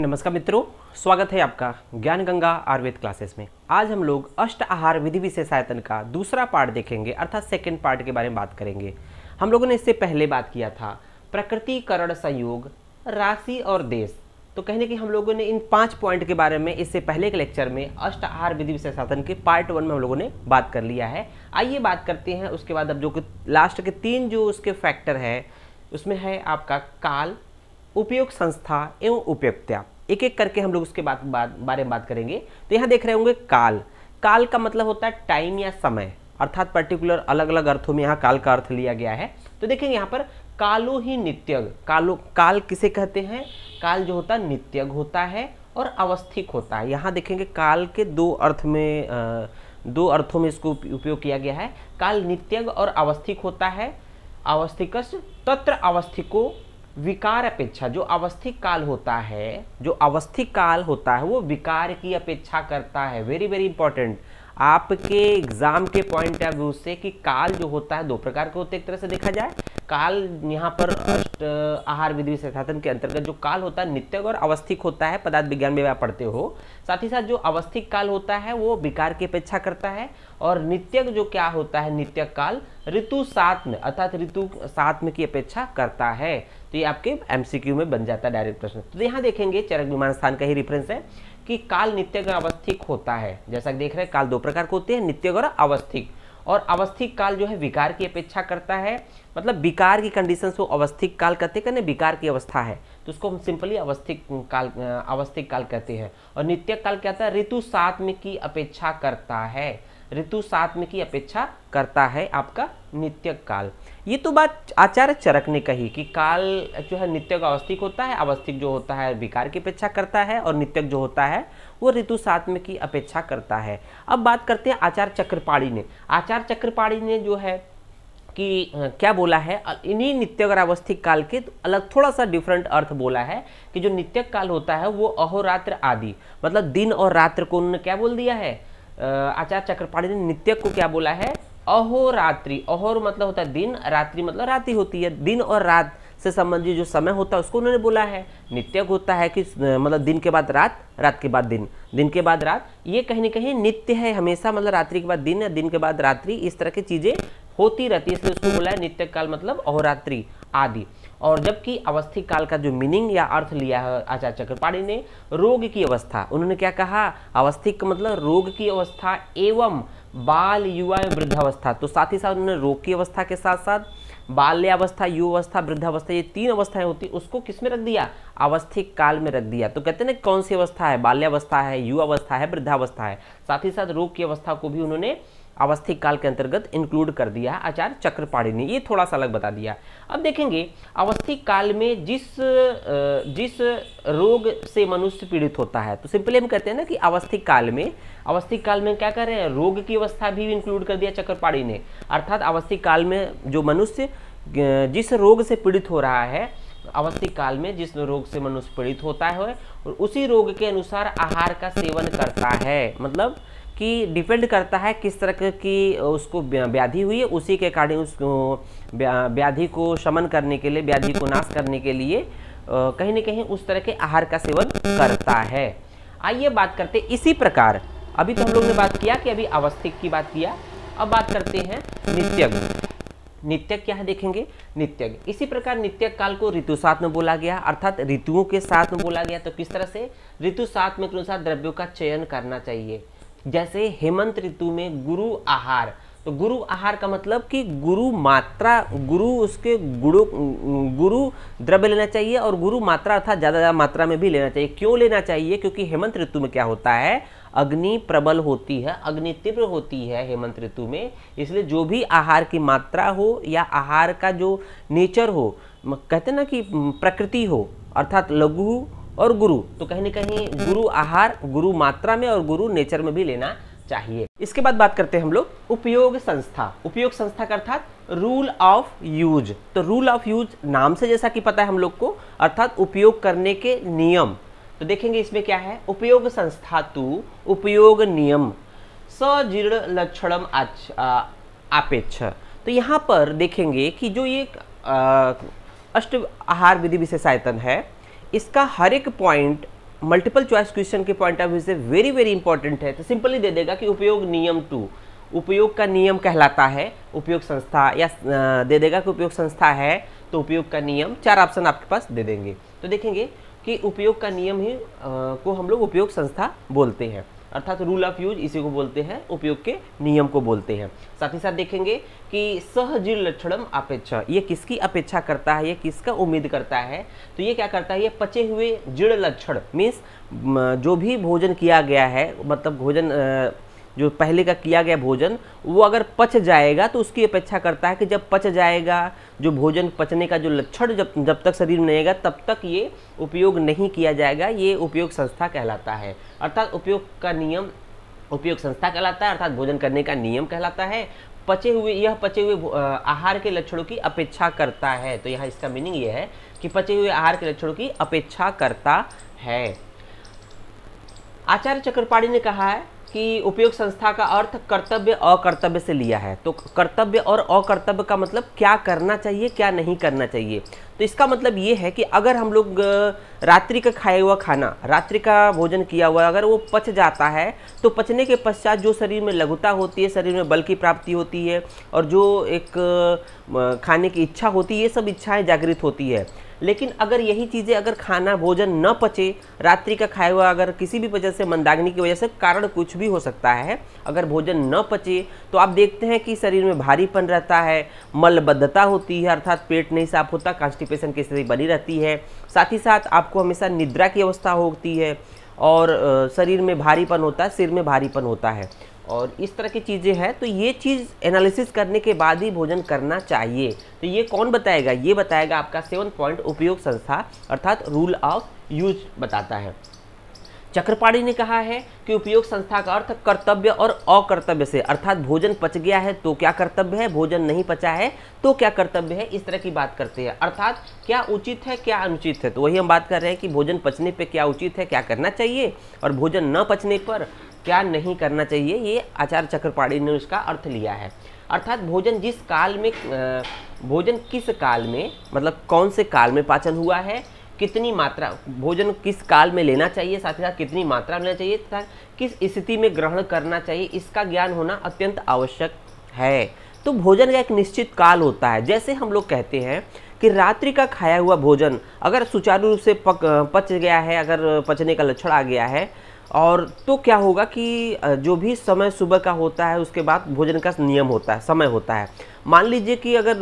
नमस्कार मित्रों स्वागत है आपका ज्ञान गंगा आयुर्वेद क्लासेस में आज हम लोग अष्ट आहार विधि विशेषायतन का दूसरा पार्ट देखेंगे अर्थात सेकंड पार्ट के बारे में बात करेंगे हम लोगों ने इससे पहले बात किया था प्रकृतिकरण संयोग राशि और देश तो कहने की हम लोगों ने इन पाँच पॉइंट के बारे में इससे पहले के लेक्चर में अष्ट आहार विधि विशेषातन के पार्ट वन में हम लोगों ने बात कर लिया है आइए बात करते हैं उसके बाद अब जो लास्ट के तीन जो उसके फैक्टर है उसमें है आपका काल उपयोग संस्था एवं उपयोगता एक एक करके हम लोग उसके बाद, बारे में बात करेंगे तो यहाँ देख रहे होंगे काल काल का मतलब होता है टाइम या समय अर्थात पर्टिकुलर अलग अलग अर्थों में यहाँ काल का अर्थ लिया गया है तो देखेंगे यहाँ पर कालो ही नित्यग कालो काल किसे कहते हैं काल जो होता है नित्यग होता है और अवस्थिक होता है यहाँ देखेंगे काल के दो अर्थ में दो अर्थों में इसको उपयोग किया गया है काल नित्यग और अवस्थिक होता है अवस्थिकस तत्र अवस्थिको विकार अपेक्षा जो अवस्थिक काल होता है जो अवस्थिक काल होता है वो विकार की अपेक्षा करता है वेरी वेरी इंपॉर्टेंट आपके एग्जाम के पॉइंट ऑफ व्यू से कि काल जो होता है दो प्रकार के होते एक तरह से देखा जाए काल यहाँ पर अष्ट आहार विधि संस्थान के अंतर्गत जो काल होता है नित्य और अवस्थिक होता है पदार्थ विज्ञान में आप पढ़ते हो साथ ही साथ जो अवस्थिक काल होता है वो विकार की अपेक्षा करता है और नित्यक जो क्या होता है नित्यक काल ऋतु सात में अर्थात ऋतु सात में की अपेक्षा करता है तो ये आपके एमसीक्यू में बन जाता है डायरेक्ट प्रश्न तो यहाँ देखेंगे चरक विमान स्थान का ही रेफरेंस है कि काल नित्यक अवस्थिक होता है जैसा कि देख रहे हैं काल दो प्रकार के होते हैं नित्यक और अवस्थिक और अवस्थिक काल जो है विकार की अपेक्षा करता है मतलब विकार की कंडीशन को अवस्थिक काल कहते हैं विकार की अवस्था है तो उसको हम सिंपली अवस्थिक काल अवस्थिक काल कहते हैं और नित्य काल कहता है ऋतु सात में की अपेक्षा करता है ऋतु सात्म में की अपेक्षा करता है आपका नित्य काल ये तो बात आचार्य चरक ने कही कि काल जो है नित्य अवस्थिक होता है अवस्थिक जो होता है विकार की अपेक्षा करता है और नित्यक जो होता है वो ऋतु सात्म में की अपेक्षा करता है अब बात करते हैं आचार्य चक्रपाणी ने आचार्य चक्रपाणी ने जो है कि क्या बोला है इन्हीं नित्य और अवस्थिक काल के तो अलग थोड़ा सा डिफरेंट अर्थ बोला है कि जो नित्य काल होता है वो अहोरात्र आदि मतलब दिन और रात्र को उन्होंने क्या बोल दिया है आचार्य चक्रपाणी ने नित्य को क्या बोला है अहोरात्रि अहोर मतलब होता है दिन रात्रि मतलब रात्रि होती है दिन और रात से संबंधित जो समय होता है उसको उन्होंने बोला है नित्य होता है कि मतलब दिन के बाद रात रात के बाद दिन दिन के बाद रात ये कहीं ना कहीं नित्य है हमेशा मतलब रात्रि के बाद दिन या दिन के बाद रात्रि इस तरह की चीज़ें होती रहती है इसलिए उसको बोला है नित्य काल मतलब अहोरात्रि आदि और जबकि अवस्थिक काल का जो मीनिंग या अर्थ लिया है आचार्य चक्रपाणी ने रोग की अवस्था उन्होंने क्या कहा अवस्थिक मतलब रोग की अवस्था एवं बाल युवा एवं वृद्धावस्था तो साथ ही साथ उन्होंने रोग की अवस्था के साथ साथ बाल्यावस्था युवावस्था वृद्धावस्था ये तीन अवस्थाएं होती उसको किस में रख दिया अवस्थिक काल में रख दिया तो कहते ना कौन सी अवस्था है बाल्यावस्था है युवावस्था है वृद्धावस्था है साथ ही साथ रोग की अवस्था को भी उन्होंने अवस्थिक काल के अंतर्गत इंक्लूड कर दिया है आचार्य चक्रपाणी ने ये थोड़ा सा अलग बता दिया अब देखेंगे अवस्थिक काल में जिस जिस रोग से मनुष्य पीड़ित होता है तो सिंपली हम कहते हैं ना कि आवस्थिक काल में अवस्थिक काल में क्या कर रहे हैं रोग की अवस्था भी इंक्लूड कर दिया चक्रपाणी ने अर्थात अवस्थिक काल में जो मनुष्य जिस रोग से पीड़ित हो रहा है अवस्थिक काल में जिस रोग से मनुष्य पीड़ित होता है और उसी रोग के अनुसार आहार का सेवन करता है मतलब कि डिपेंड करता है किस तरह की उसको व्याधि हुई है उसी के अकॉर्डिंग उस व्याधि को शमन करने के लिए व्याधि को नाश करने के लिए कहीं ना कहीं उस तरह के आहार का सेवन करता है आइए बात करते इसी प्रकार अभी तो हम लोग ने बात किया कि अभी अवस्थिक की बात किया अब बात करते हैं नित्यज्ञ नित्यक क्या है देखेंगे नित्यक इसी प्रकार नित्यक काल को ऋतु साथ में बोला गया अर्थात ऋतुओं के साथ में बोला गया तो किस तरह से ऋतु साथ में के अनुसार द्रव्यों का चयन करना चाहिए जैसे हेमंत ऋतु में गुरु आहार तो गुरु आहार का मतलब कि गुरु मात्रा गुरु उसके गुरु गुरु द्रव्य लेना चाहिए और गुरु मात्रा अर्थात ज़्यादा ज़्यादा मात्रा में भी लेना चाहिए क्यों लेना चाहिए क्योंकि हेमंत ऋतु में क्या होता है अग्नि प्रबल होती है अग्नि तीव्र होती है हेमंत ऋतु में इसलिए जो भी आहार की मात्रा हो या आहार का जो नेचर हो कहते ना कि प्रकृति हो अर्थात लघु और गुरु तो कहीं ना कहीं गुरु आहार गुरु मात्रा में और गुरु नेचर में भी लेना चाहिए इसके बाद बात करते हैं हम लोग उपयोग संस्था उपयोग संस्था का अर्थात रूल ऑफ यूज तो रूल ऑफ यूज नाम से जैसा कि पता है हम लोग को अर्थात उपयोग करने के नियम तो देखेंगे इसमें क्या है उपयोग संस्था तु उपयोग नियम सजीर्ण लक्षणम आपेक्ष तो यहाँ पर देखेंगे कि जो ये अष्ट आहार विधि विशेषायतन है इसका हर एक पॉइंट मल्टीपल चॉइस क्वेश्चन के पॉइंट ऑफ व्यू से वेरी वेरी इंपॉर्टेंट है तो सिंपली दे देगा कि उपयोग नियम टू उपयोग का नियम कहलाता है उपयोग संस्था या दे देगा कि उपयोग संस्था है तो उपयोग का नियम चार ऑप्शन आपके पास दे देंगे तो देखेंगे कि उपयोग का नियम ही आ, को हम लोग उपयोग संस्था बोलते हैं अर्थात रूल ऑफ यूज इसी को बोलते हैं उपयोग के नियम को बोलते हैं साथ ही साथ देखेंगे कि सहजीर लक्षणम अपेक्षा ये किसकी अपेक्षा करता है ये किसका उम्मीद करता है तो ये क्या करता है ये पचे हुए जीर्ण लक्षण मीन्स जो भी भोजन किया गया है मतलब भोजन जो पहले का किया गया भोजन वो अगर पच जाएगा तो उसकी अपेक्षा करता है कि जब पच जाएगा जो भोजन पचने का जो लक्षण जब जब तक शरीर में रहेगा तब तक ये उपयोग नहीं किया जाएगा ये उपयोग संस्था कहलाता है अर्थात उपयोग का नियम उपयोग संस्था कहलाता है अर्थात भोजन करने का नियम कहलाता है पचे हुए यह पचे हुए आहार के लक्षणों की अपेक्षा करता है तो यहाँ इसका मीनिंग यह है कि पचे हुए आहार के लक्षणों की अपेक्षा करता है आचार्य चक्रपाणी ने कहा है कि उपयोग संस्था का अर्थ कर्तव्य अकर्तव्य से लिया है तो कर्तव्य और अकर्तव्य का मतलब क्या करना चाहिए क्या नहीं करना चाहिए तो इसका मतलब ये है कि अगर हम लोग रात्रि का खाया हुआ खाना रात्रि का भोजन किया हुआ अगर वो पच जाता है तो पचने के पश्चात जो शरीर में लघुता होती है शरीर में बल की प्राप्ति होती है और जो एक खाने की इच्छा होती है ये सब इच्छाएं जागृत होती है लेकिन अगर यही चीज़ें अगर खाना भोजन न पचे रात्रि का खाया हुआ अगर किसी भी वजह से मंदाग्नि की वजह से कारण कुछ भी हो सकता है अगर भोजन न पचे तो आप देखते हैं कि शरीर में भारीपन रहता है मलबद्धता होती है अर्थात पेट नहीं साफ होता कॉन्स्टिपेशन की स्थिति बनी रहती है साथ ही साथ आपको हमेशा निद्रा की अवस्था होती है और शरीर में भारीपन होता है सिर में भारीपन होता है और इस तरह की चीज़ें हैं तो ये चीज़ एनालिसिस करने के बाद ही भोजन करना चाहिए तो ये कौन बताएगा ये बताएगा आपका सेवन पॉइंट उपयोग संस्था अर्थात रूल ऑफ यूज बताता है चक्रपाणी ने कहा है कि उपयोग संस्था का अर्थ कर्तव्य और अकर्तव्य से अर्थात भोजन पच गया है तो क्या कर्तव्य है भोजन नहीं पचा है तो क्या कर्तव्य है इस तरह की बात करते हैं अर्थात क्या उचित है क्या अनुचित है तो वही हम बात कर रहे हैं कि भोजन पचने पर क्या उचित है क्या करना चाहिए और भोजन न पचने पर क्या नहीं करना चाहिए ये आचार्य चक्रपाणी ने उसका अर्थ लिया है अर्थात भोजन जिस काल में भोजन किस काल में मतलब कौन से काल में पाचन हुआ है कितनी मात्रा भोजन किस काल में लेना चाहिए साथ ही साथ कितनी मात्रा लेना चाहिए तथा किस स्थिति में ग्रहण करना चाहिए इसका ज्ञान होना अत्यंत आवश्यक है तो भोजन का एक निश्चित काल होता है जैसे हम लोग कहते हैं कि रात्रि का खाया हुआ भोजन अगर सुचारू रूप से पक पच गया है अगर पचने का लक्षण आ गया है और तो क्या होगा कि जो भी समय सुबह का होता है उसके बाद भोजन का नियम होता है समय होता है मान लीजिए कि अगर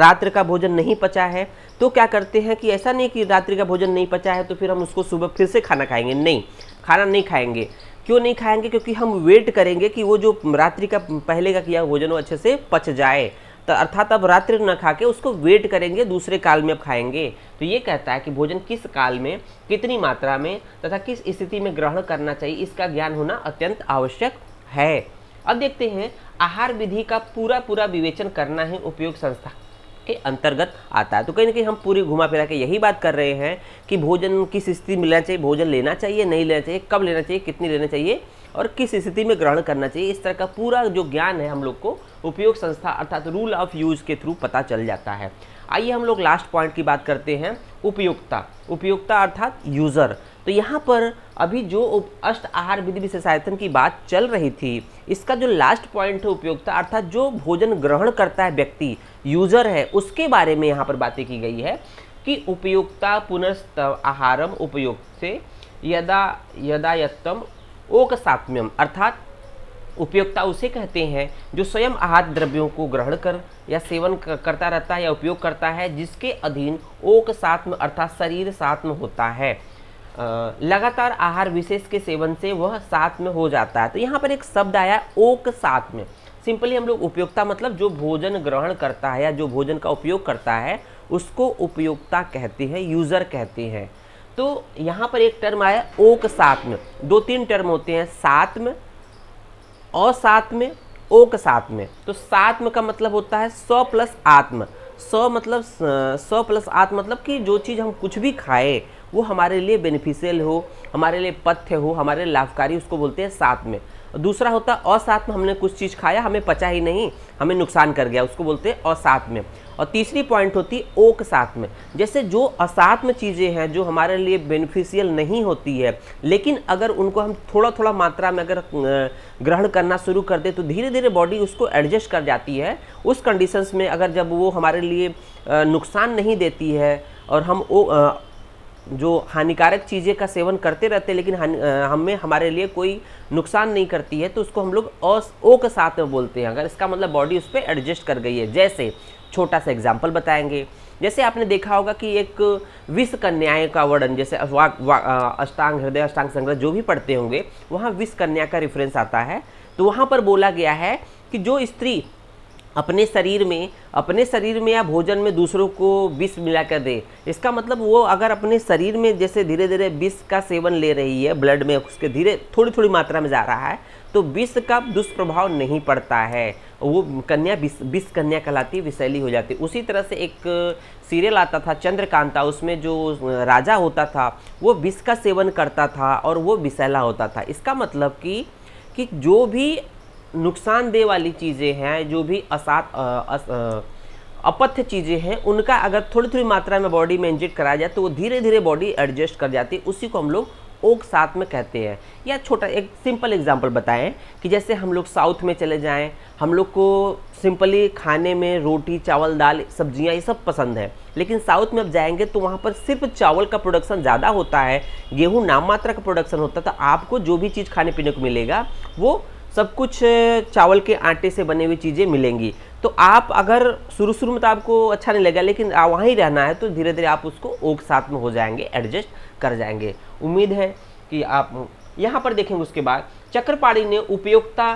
रात्रि का भोजन नहीं पचा है तो क्या करते हैं कि ऐसा नहीं कि रात्रि का भोजन नहीं पचा है तो फिर हम उसको सुबह फिर से खाना खाएंगे नहीं खाना नहीं खाएंगे क्यों नहीं खाएंगे क्योंकि हम वेट करेंगे कि वो जो रात्रि का पहले का किया भोजन वो अच्छे से पच जाए तो अर्थात अब रात्रि न खा के उसको वेट करेंगे दूसरे काल में अब खाएंगे तो ये कहता है कि भोजन किस काल में कितनी मात्रा में तथा किस स्थिति में ग्रहण करना चाहिए इसका ज्ञान होना अत्यंत आवश्यक है अब देखते हैं आहार विधि का पूरा पूरा विवेचन करना है उपयोग संस्था के अंतर्गत आता है तो कहीं ना कहीं हम पूरी घुमा फिरा के यही बात कर रहे हैं कि भोजन किस स्थिति में लेना चाहिए भोजन लेना चाहिए नहीं लेना चाहिए कब लेना चाहिए कितनी लेना चाहिए और किस स्थिति में ग्रहण करना चाहिए इस तरह का पूरा जो ज्ञान है हम लोग को उपयोग संस्था अर्थात रूल ऑफ यूज़ के थ्रू पता चल जाता है आइए हम लोग लास्ट पॉइंट की बात करते हैं उपयोगता उपयोगता अर्थात यूज़र तो यहाँ पर अभी जो अष्ट आहार विधि विशेषायतन की बात चल रही थी इसका जो लास्ट पॉइंट है उपयोगता अर्थात जो भोजन ग्रहण करता है व्यक्ति यूज़र है उसके बारे में यहाँ पर बातें की गई है कि उपयोगता पुनस्त आहारम उपयोग से यदा यदायत्तम ओक सात्म्यम अर्थात उपयोगता उसे कहते हैं जो स्वयं आहार द्रव्यों को ग्रहण कर या सेवन करता रहता है या उपयोग करता है जिसके अधीन ओक सात्म अर्थात शरीर सात्म होता है लगातार आहार विशेष के सेवन से वह सात्म हो जाता है तो यहाँ पर एक शब्द आया ओक सात्म सिंपली हम लोग उपयोगता मतलब जो भोजन ग्रहण करता है या जो भोजन का उपयोग करता है उसको उपयोगता कहते हैं यूज़र कहते हैं तो यहाँ पर एक टर्म आया ओक में दो तीन टर्म होते हैं में सात्म असात्म ओक में तो में का मतलब होता है सौ प्लस आत्म सौ मतलब सौ प्लस आत्म मतलब कि जो चीज़ हम कुछ भी खाए वो हमारे लिए बेनिफिशियल हो हमारे लिए पथ्य हो हमारे लाभकारी उसको बोलते हैं साथ में दूसरा होता है असाथ में हमने कुछ चीज़ खाया हमें पचा ही नहीं हमें नुकसान कर गया उसको बोलते हैं असाथ में और तीसरी पॉइंट होती है ओ के साथ में जैसे जो असाथ में चीज़ें हैं जो हमारे लिए बेनिफिशियल नहीं होती है लेकिन अगर उनको हम थोड़ा थोड़ा मात्रा में अगर ग्रहण करना शुरू कर दे तो धीरे धीरे बॉडी उसको एडजस्ट कर जाती है उस कंडीशंस में अगर जब वो हमारे लिए नुकसान नहीं देती है और हम ओ जो हानिकारक चीज़ें का सेवन करते रहते हैं लेकिन हमें हमारे लिए कोई नुकसान नहीं करती है तो उसको हम लोग अस ओ के साथ में बोलते हैं अगर इसका मतलब बॉडी उस पर एडजस्ट कर गई है जैसे छोटा सा एग्जाम्पल बताएंगे जैसे आपने देखा होगा कि एक विष कन्याएं का वर्णन जैसे अष्टांग हृदय अष्टांग संग्रह जो भी पढ़ते होंगे वहाँ विष कन्या का रेफरेंस आता है तो वहाँ पर बोला गया है कि जो स्त्री अपने शरीर में अपने शरीर में या भोजन में दूसरों को विष मिलाकर दे इसका मतलब वो अगर अपने शरीर में जैसे धीरे धीरे विष का सेवन ले रही है ब्लड में उसके धीरे थोड़ी थोड़ी मात्रा में जा रहा है तो विष का दुष्प्रभाव नहीं पड़ता है वो कन्या विष कन्या कहलाती विषैली हो जाती उसी तरह से एक सीरियल आता था चंद्रकांता उसमें जो राजा होता था वो विष का सेवन करता था और वो विषैला होता था इसका मतलब कि कि जो भी नुकसानदेह वाली चीज़ें हैं जो भी असात अपथ्य चीज़ें हैं उनका अगर थोड़ी थोड़ी मात्रा में बॉडी में इंजेक्ट कराया जाए तो वो धीरे धीरे बॉडी एडजस्ट कर जाती है उसी को हम लोग ओक साथ में कहते हैं या छोटा एक सिंपल एग्जांपल बताएं कि जैसे हम लोग साउथ में चले जाएं हम लोग को सिंपली खाने में रोटी चावल दाल सब्जियां ये सब पसंद है लेकिन साउथ में अब जाएंगे तो वहाँ पर सिर्फ चावल का प्रोडक्शन ज़्यादा होता है गेहूँ नाम मात्रा का प्रोडक्शन होता है तो आपको जो भी चीज़ खाने पीने को मिलेगा वो सब कुछ चावल के आटे से बने हुए चीज़ें मिलेंगी तो आप अगर शुरू शुरू में तो आपको अच्छा नहीं लगेगा लेकिन वहाँ ही रहना है तो धीरे धीरे आप उसको ओक साथ में हो जाएंगे एडजस्ट कर जाएंगे उम्मीद है कि आप यहाँ पर देखेंगे उसके बाद चक्रपाणी ने उपयोगिता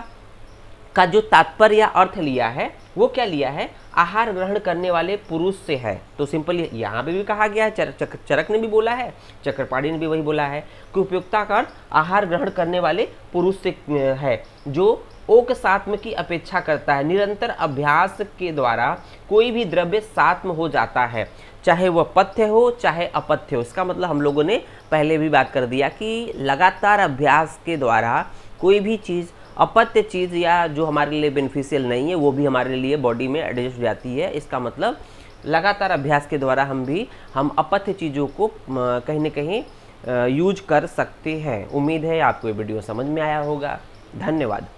का जो तात्पर्य अर्थ लिया है वो क्या लिया है आहार ग्रहण करने वाले पुरुष से है तो सिंपल यहाँ पे भी कहा गया है चर, चक, चरक ने भी बोला है चक्रपाणी ने भी वही बोला है कि उपयुक्ता का अर्थ आहार ग्रहण करने वाले पुरुष से है जो ओक सात्म की अपेक्षा करता है निरंतर अभ्यास के द्वारा कोई भी द्रव्य सात्म हो जाता है चाहे वह पथ्य हो चाहे अपथ्य हो इसका मतलब हम लोगों ने पहले भी बात कर दिया कि लगातार अभ्यास के द्वारा कोई भी चीज़ अपत्य चीज़ या जो हमारे लिए बेनिफिशियल नहीं है वो भी हमारे लिए बॉडी में एडजस्ट हो जाती है इसका मतलब लगातार अभ्यास के द्वारा हम भी हम अपथ्य चीज़ों को कहीं ना कहीं यूज कर सकते हैं उम्मीद है आपको ये वीडियो समझ में आया होगा धन्यवाद